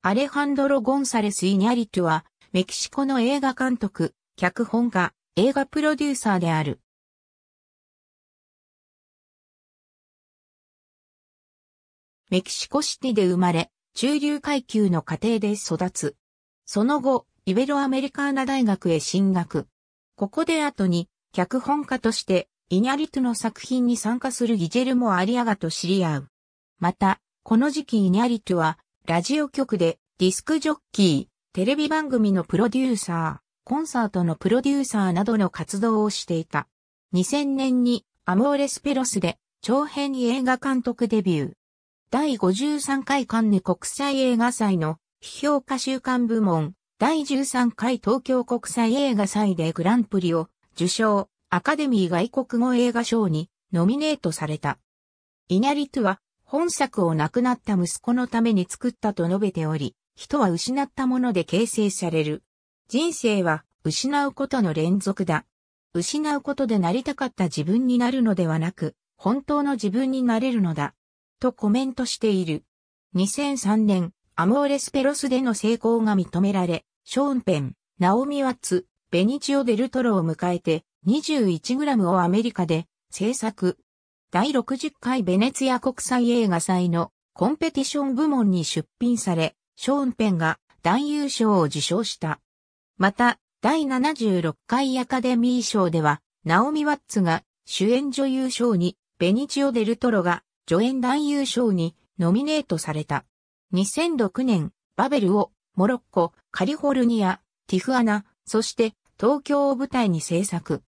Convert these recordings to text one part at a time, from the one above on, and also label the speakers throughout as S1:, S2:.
S1: アレハンドロ・ゴンサレス・イニャリトゥは、メキシコの映画監督、脚本家、映画プロデューサーである。メキシコシティで生まれ、中流階級の家庭で育つ。その後、イベロアメリカーナ大学へ進学。ここで後に、脚本家として、イニャリトゥの作品に参加するギジェルモ・アリアガと知り合う。また、この時期イニャリトゥは、ラジオ局でディスクジョッキー、テレビ番組のプロデューサー、コンサートのプロデューサーなどの活動をしていた。2000年にアモーレスペロスで長編映画監督デビュー。第53回カンヌ国際映画祭の批評家週刊部門、第13回東京国際映画祭でグランプリを受賞、アカデミー外国語映画賞にノミネートされた。イニャリトゥは本作を亡くなった息子のために作ったと述べており、人は失ったもので形成される。人生は失うことの連続だ。失うことでなりたかった自分になるのではなく、本当の自分になれるのだ。とコメントしている。2003年、アモーレスペロスでの成功が認められ、ショーンペン、ナオミワッツ、ベニチオ・デルトロを迎えて2 1ムをアメリカで制作、第60回ベネツィア国際映画祭のコンペティション部門に出品され、ショーンペンが男優賞を受賞した。また、第76回アカデミー賞では、ナオミ・ワッツが主演女優賞に、ベニチオ・デルトロが助演男優賞にノミネートされた。2006年、バベルをモロッコ、カリフォルニア、ティフアナ、そして東京を舞台に制作。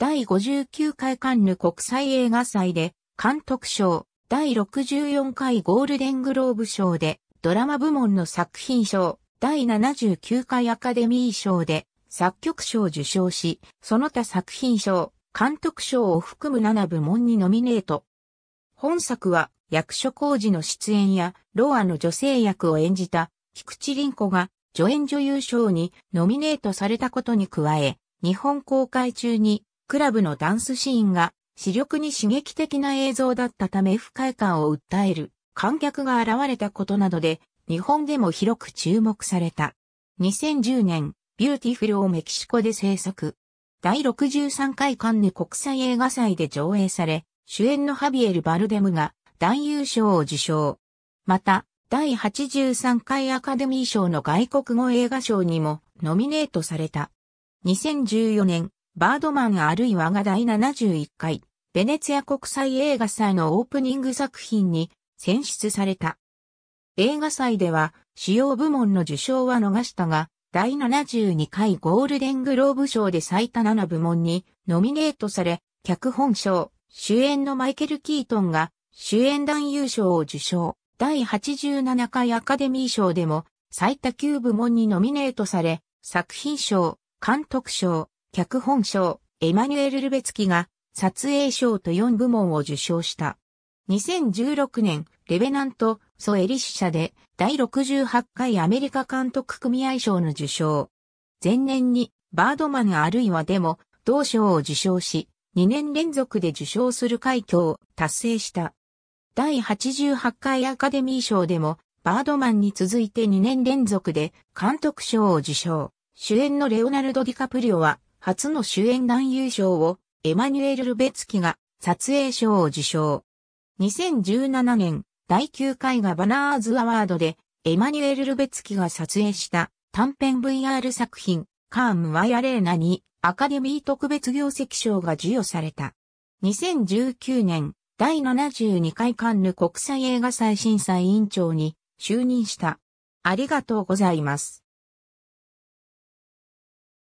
S1: 第59回カンヌ国際映画祭で監督賞、第64回ゴールデングローブ賞でドラマ部門の作品賞、第79回アカデミー賞で作曲賞を受賞し、その他作品賞、監督賞を含む7部門にノミネート。本作は役所工事の出演や、ロアの女性役を演じた、菊池凛子が助演女優賞にノミネートされたことに加え、日本公開中にクラブのダンスシーンが視力に刺激的な映像だったため不快感を訴える観客が現れたことなどで日本でも広く注目された。2010年、ビューティフルをメキシコで制作。第63回カンヌ国際映画祭で上映され、主演のハビエル・バルデムが男優賞を受賞。また、第83回アカデミー賞の外国語映画賞にもノミネートされた。2014年、バードマンあるいはが第71回、ベネツィア国際映画祭のオープニング作品に選出された。映画祭では主要部門の受賞は逃したが、第72回ゴールデングローブ賞で最多7部門にノミネートされ、脚本賞、主演のマイケル・キートンが主演男優賞を受賞。第87回アカデミー賞でも最多9部門にノミネートされ、作品賞、監督賞、脚本賞、エマニュエル・ルベツキが、撮影賞と4部門を受賞した。2016年、レベナント、ソエリシ社で、第68回アメリカ監督組合賞の受賞。前年に、バードマンあるいはでも、同賞を受賞し、2年連続で受賞する快挙を達成した。第88回アカデミー賞でも、バードマンに続いて2年連続で監督賞を受賞。主演のレオナルド・ディカプリオは初の主演男優賞をエマニュエル・ルベツキが撮影賞を受賞。2017年第9回がバナーズアワードでエマニュエル・ルベツキが撮影した短編 VR 作品カーム・ワイアレーナにアカデミー特別業績賞が授与された。2019年第72回カンヌ国際映画祭審査委員長に就任した。ありがとうございます。